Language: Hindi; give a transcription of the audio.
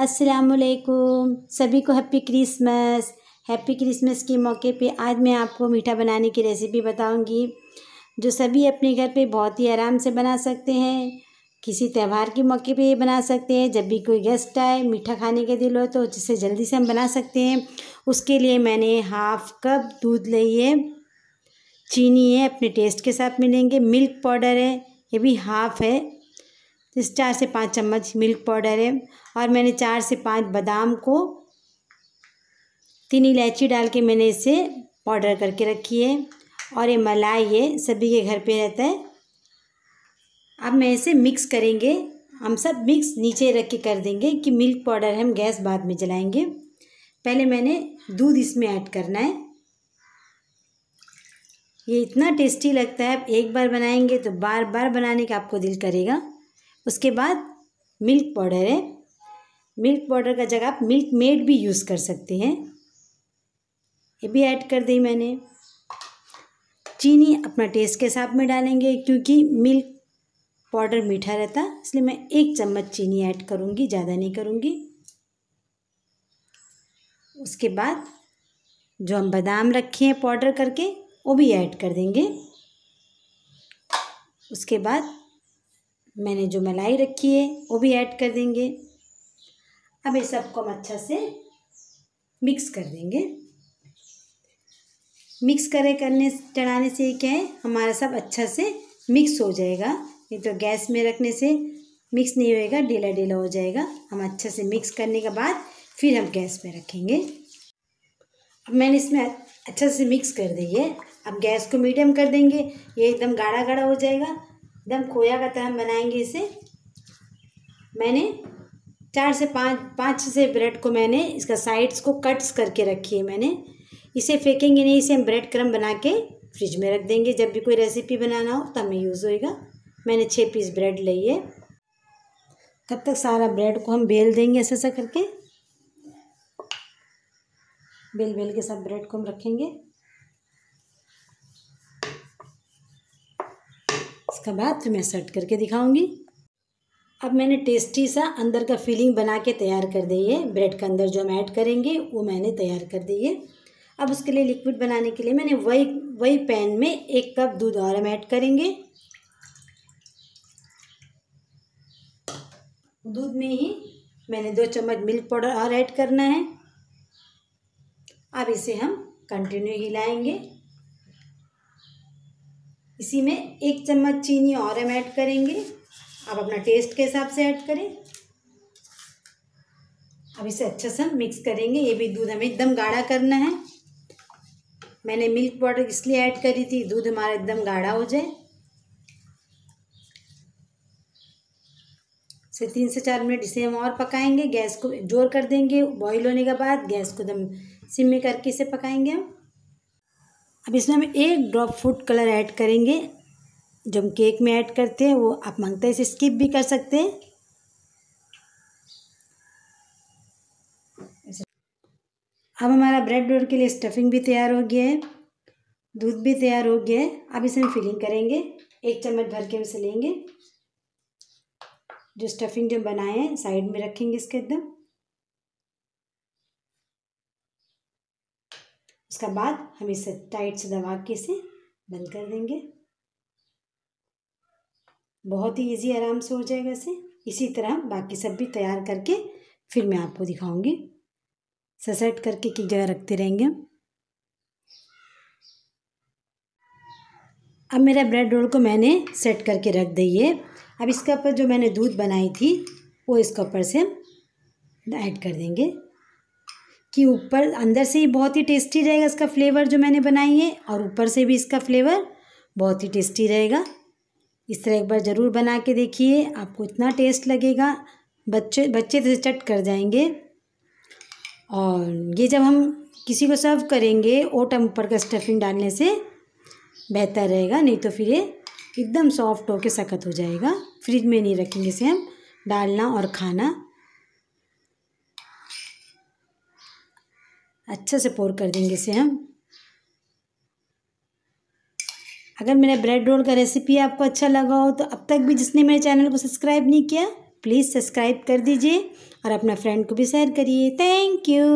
असलकुम सभी को हैप्पी क्रिसमस हैप्पी क्रिसमस के मौके पे आज मैं आपको मीठा बनाने की रेसिपी बताऊंगी जो सभी अपने घर पे बहुत ही आराम से बना सकते हैं किसी त्यौहार के मौके पे बना सकते हैं जब भी कोई गेस्ट आए मीठा खाने के दिल हो तो जिससे जल्दी से हम बना सकते हैं उसके लिए मैंने हाफ कप दूध ली है चीनी है अपने टेस्ट के साथ मिलेंगे मिल्क पाउडर है ये भी हाफ है इस चार से पाँच चम्मच मिल्क पाउडर है और मैंने चार से पाँच बादाम को तीन इलायची डाल के मैंने इसे पाउडर करके रखी है और ये मलाई है सभी के घर पे रहता है अब मैं इसे मिक्स करेंगे हम सब मिक्स नीचे रख के कर देंगे कि मिल्क पाउडर हम गैस बाद में जलाएंगे पहले मैंने दूध इसमें ऐड करना है ये इतना टेस्टी लगता है आप एक बार बनाएंगे तो बार बार बनाने का आपको दिल करेगा उसके बाद मिल्क पाउडर है मिल्क पाउडर का जगह आप मिल्क मेड भी यूज़ कर सकते हैं ये भी ऐड कर दी मैंने चीनी अपना टेस्ट के हिसाब में डालेंगे क्योंकि मिल्क पाउडर मीठा रहता इसलिए मैं एक चम्मच चीनी ऐड करूँगी ज़्यादा नहीं करूँगी उसके बाद जो हम बादाम रखे हैं पाउडर करके वो भी ऐड कर देंगे उसके बाद मैंने जो मलाई रखी है वो भी ऐड कर देंगे अब ये सबको हम अच्छा से मिक्स कर देंगे मिक्स करे करने चढ़ाने से क्या है हमारा सब अच्छा से मिक्स हो जाएगा नहीं तो गैस में रखने से मिक्स नहीं होएगा ढीला ढीला हो जाएगा हम अच्छे से मिक्स करने के बाद फिर हम गैस में रखेंगे अब मैंने इसमें अच्छे से मिक्स कर दी है अब गैस को मीडियम कर देंगे ये एकदम गाढ़ा गाढ़ा हो जाएगा एकदम खोया का तरह बनाएंगे इसे मैंने चार से पाँच पाँच से ब्रेड को मैंने इसका साइड्स को कट्स करके रखी है मैंने इसे फेंकेंगे नहीं इसे हम ब्रेड क्रम बना के फ्रिज में रख देंगे जब भी कोई रेसिपी बनाना हो तब में यूज़ होएगा मैंने छः पीस ब्रेड ली है तब तक सारा ब्रेड को हम बेल देंगे ऐसे ऐसा करके बेल बेल के साथ ब्रेड को हम रखेंगे इसका बाद फिर मैं सेट करके दिखाऊंगी अब मैंने टेस्टी सा अंदर का फीलिंग बना के तैयार कर दी है ब्रेड के अंदर जो हम ऐड करेंगे वो मैंने तैयार कर दी है अब उसके लिए लिक्विड बनाने के लिए मैंने वही वही पैन में एक कप दूध और हम ऐड करेंगे दूध में ही मैंने दो चम्मच मिल्क पाउडर और ऐड करना है अब इसे हम कंटिन्यू हिलाएंगे इसी में एक चम्मच चीनी और हम ऐड करेंगे आप अपना टेस्ट के हिसाब से ऐड करें अब इसे अच्छे से मिक्स करेंगे ये भी दूध हमें एकदम गाढ़ा करना है मैंने मिल्क पाउडर इसलिए ऐड करी थी दूध हमारा एकदम गाढ़ा हो जाए से तीन से चार मिनट इसे हम और पकाएंगे गैस को जोर कर देंगे बॉईल होने के बाद गैस को एकदम सिम में करके इसे पकाएंगे हम अब इसमें हम एक ड्रॉप फूड कलर ऐड करेंगे जो हम केक में ऐड करते हैं वो आप मांगते हैं इसे स्किप भी कर सकते हैं अब हमारा ब्रेड डोर के लिए स्टफिंग भी तैयार हो गया है दूध भी तैयार हो गया है अब इसे हम फिलिंग करेंगे एक चम्मच भर के हम इसे लेंगे जो स्टफिंग जो बनाए हैं साइड में रखेंगे इसके एकदम उसके बाद हम इसे टाइट से दबा के इसे बंद कर देंगे बहुत ही इजी आराम से हो जाएगा इसे इसी तरह बाकी सब भी तैयार करके फिर मैं आपको दिखाऊंगी ससेट करके की जगह रखते रहेंगे अब मेरा ब्रेड रोल को मैंने सेट करके रख दी है अब इसके ऊपर जो मैंने दूध बनाई थी वो इसके ऊपर से ऐड कर देंगे कि ऊपर अंदर से ही बहुत ही टेस्टी रहेगा इसका फ्लेवर जो मैंने बनाई है और ऊपर से भी इसका फ्लेवर बहुत ही टेस्टी रहेगा इस तरह एक बार ज़रूर बना के देखिए आपको इतना टेस्ट लगेगा बच्चे बच्चे तो चट कर जाएंगे और ये जब हम किसी को सर्व करेंगे ओट ऊपर का स्टफिंग डालने से बेहतर रहेगा नहीं तो फिर ये एकदम सॉफ्ट होके सख्त हो जाएगा फ्रिज में नहीं रखेंगे इसे हम डालना और खाना अच्छे से पोर कर देंगे इसे हम अगर मेरा ब्रेड रोल का रेसिपी आपको अच्छा लगा हो तो अब तक भी जिसने मेरे चैनल को सब्सक्राइब नहीं किया प्लीज़ सब्सक्राइब कर दीजिए और अपना फ्रेंड को भी शेयर करिए थैंक यू